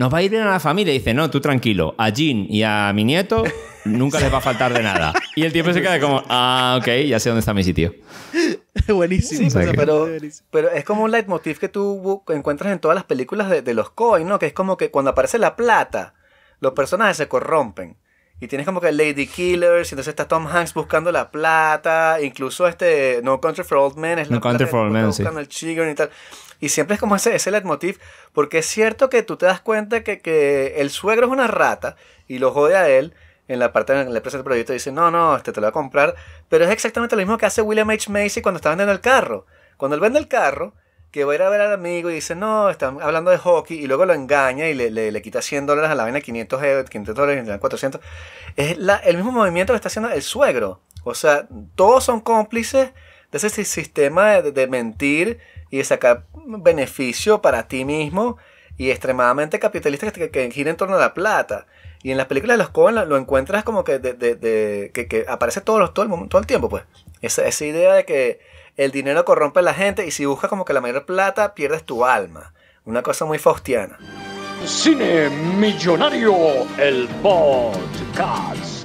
nos va a ir bien a la familia. Y dice, no, tú tranquilo, a Jean y a mi nieto nunca les va a faltar de nada. Y el tiempo se queda como, ah, ok, ya sé dónde está mi sitio. Buenísimo. pero, es como un leitmotiv que tú encuentras en todas las películas de, los coins ¿no? Que es como que cuando aparece la plata, los personajes se corrompen. Y tienes como que Lady Killers, y entonces está Tom Hanks buscando la plata, incluso este No Country for Old Men es la no Country for Old Men, buscando el y tal. Y siempre es como ese, ese leitmotiv, porque es cierto que tú te das cuenta que, que el suegro es una rata y lo jode a él, en la parte en la empresa del proyecto dice, no, no, este te lo voy a comprar. Pero es exactamente lo mismo que hace William H. Macy cuando está vendiendo el carro. Cuando él vende el carro, que va a ir a ver al amigo y dice, no, están hablando de hockey, y luego lo engaña y le, quita 100 dólares a la vaina, 500, 500 eh, dólares, 400. Es la, el mismo movimiento que está haciendo el suegro. O sea, todos son cómplices de ese sistema de, mentir y de sacar beneficio para ti mismo y extremadamente capitalista que, que, que gira en torno a la plata. Y en las películas de los Coen lo, encuentras como que, de, que, aparece todo, todo, el, todo el tiempo, pues. Esa, esa idea de que el dinero corrompe a la gente y si buscas como que la mayor plata, pierdes tu alma. Una cosa muy faustiana. Cine Millonario, el podcast.